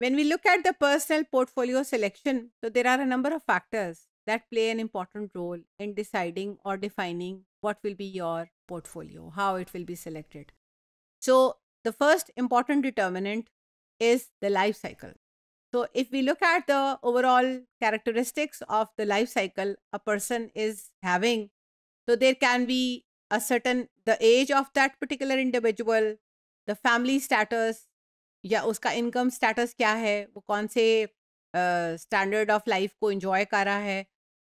When we look at the personal portfolio selection, so there are a number of factors that play an important role in deciding or defining what will be your portfolio, how it will be selected. So, the first important determinant is the life cycle. So, if we look at the overall characteristics of the life cycle a person is having, so there can be a certain the age of that particular individual, the family status, या उसका income status क्या है वो कौन से standard of life को enjoy कर रहा है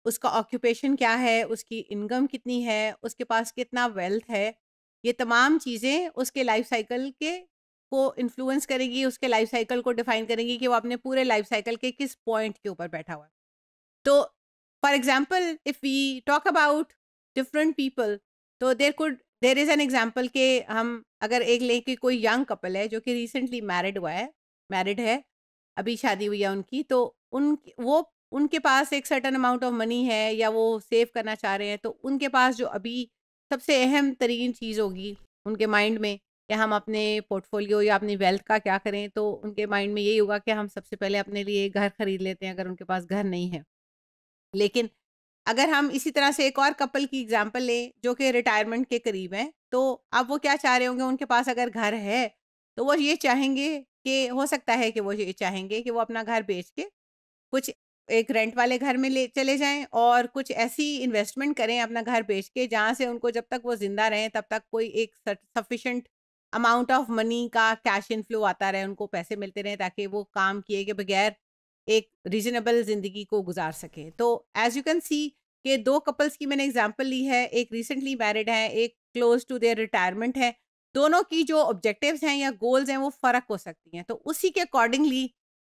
उसका ऑक्यूपेशन क्या है उसकी इनकम कितनी है उसके पास कितना वेल्थ है ये तमाम चीज़ें उसके लाइफ साइकिल के को इन्फ्लुएंस करेगी उसके लाइफ साइकिल को डिफाइन करेंगी कि वो अपने पूरे लाइफ साइकिल के किस पॉइंट के ऊपर बैठा हुआ है तो for example if we talk about different people तो there could there is an example के हम अगर एक लें कि कोई यंग कपल है जो कि रिसेंटली मैरिड हुआ है मैरिड है अभी शादी हुई है उनकी तो उन वो उनके पास एक सर्टन अमाउंट ऑफ मनी है या वो सेव करना चाह रहे हैं तो उनके पास जो अभी सबसे अहम तरीन चीज़ होगी उनके माइंड में कि हम अपने पोर्टफोलियो या अपनी वेल्थ का क्या करें तो उनके माइंड में यही होगा कि हम सबसे पहले अपने लिए घर खरीद लेते हैं अगर उनके पास घर नहीं है लेकिन अगर हम इसी तरह से एक और कपल की एग्जाम्पल लें जो कि रिटायरमेंट के करीब हैं तो अब वो क्या चाह रहे होंगे उनके पास अगर घर है तो वो ये चाहेंगे कि हो सकता है कि वो ये चाहेंगे कि वो अपना घर बेच के कुछ एक रेंट वाले घर में ले चले जाएं और कुछ ऐसी इन्वेस्टमेंट करें अपना घर बेच के जहाँ से उनको जब तक वो जिंदा रहें तब तक कोई एक सफिशेंट अमाउंट ऑफ मनी का कैश इनफ्लो आता रहे उनको पैसे मिलते रहें ताकि वो काम किए के बगैर एक रीजनेबल ज़िंदगी को गुजार सकें तो एज़ यू कैन सी कि दो कपल्स की मैंने एग्जाम्पल ली है एक रिसेंटली मैरिड है एक क्लोज टू देयर रिटायरमेंट है दोनों की जो ऑब्जेक्टिव्स हैं या गोल्स हैं वो फ़र्क हो सकती हैं तो उसी के अकॉर्डिंगली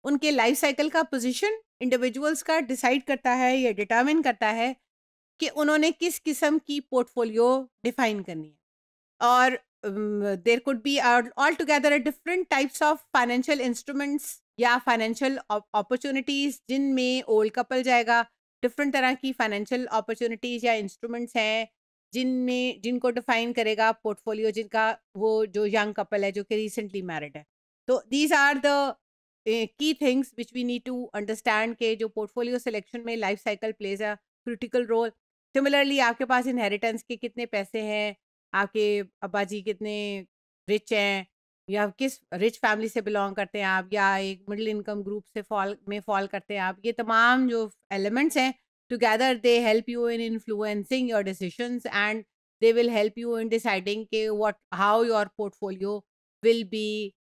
उनके लाइफ साइकिल का पोजिशन इंडिविजुअल्स का डिसाइड करता है या डिटर्मिन करता है कि उन्होंने किस किस्म की पोर्टफोलियो डिफाइन करनी है और there could be all together different types of financial instruments या फाइनेंशियल अपॉर्चुनिटीज़ जिनमें ओल्ड कपल जाएगा डिफरेंट तरह की फाइनेंशियल अपॉर्चुनिटीज़ या इंस्ट्रूमेंट्स हैं जिनमें जिनको डिफाइन करेगा पोर्टफोलियो जिनका वो जो यंग कपल है जो कि रिसेंटली मैरिड है तो these are the key things which we need to understand के जो पोर्टफोलियो सिलेक्शन में life cycle plays a critical role similarly आपके पास इनहेरिटेंस के कितने पैसे हैं आपके अब्बा जी कितने रिच हैं या किस रिच फैमिली से बिलोंग करते हैं आप या एक मिडिल इनकम ग्रुप से फॉल में फॉल करते हैं आप ये तमाम जो एलिमेंट्स हैं together they help you in influencing your decisions and they will help you in deciding के what how your portfolio will be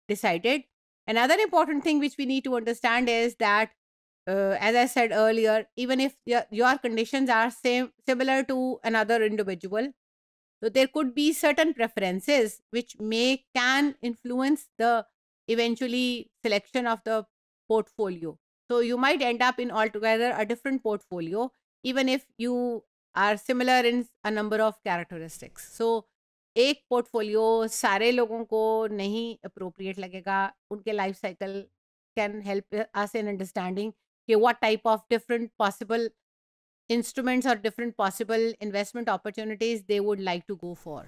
decided another important thing which we need to understand is that as I said earlier even if your condition are same similar to another individual So there could be certain preferences which may can influence the eventually selection of the portfolio. So you might end up in altogether a different portfolio, even if you are similar in a number of characteristics. So एक portfolio सारे लोगों को नहीं appropriate लगेगा उनके life cycle can help us in understanding कि what type of different possible instruments or different possible investment opportunities they would like to go for?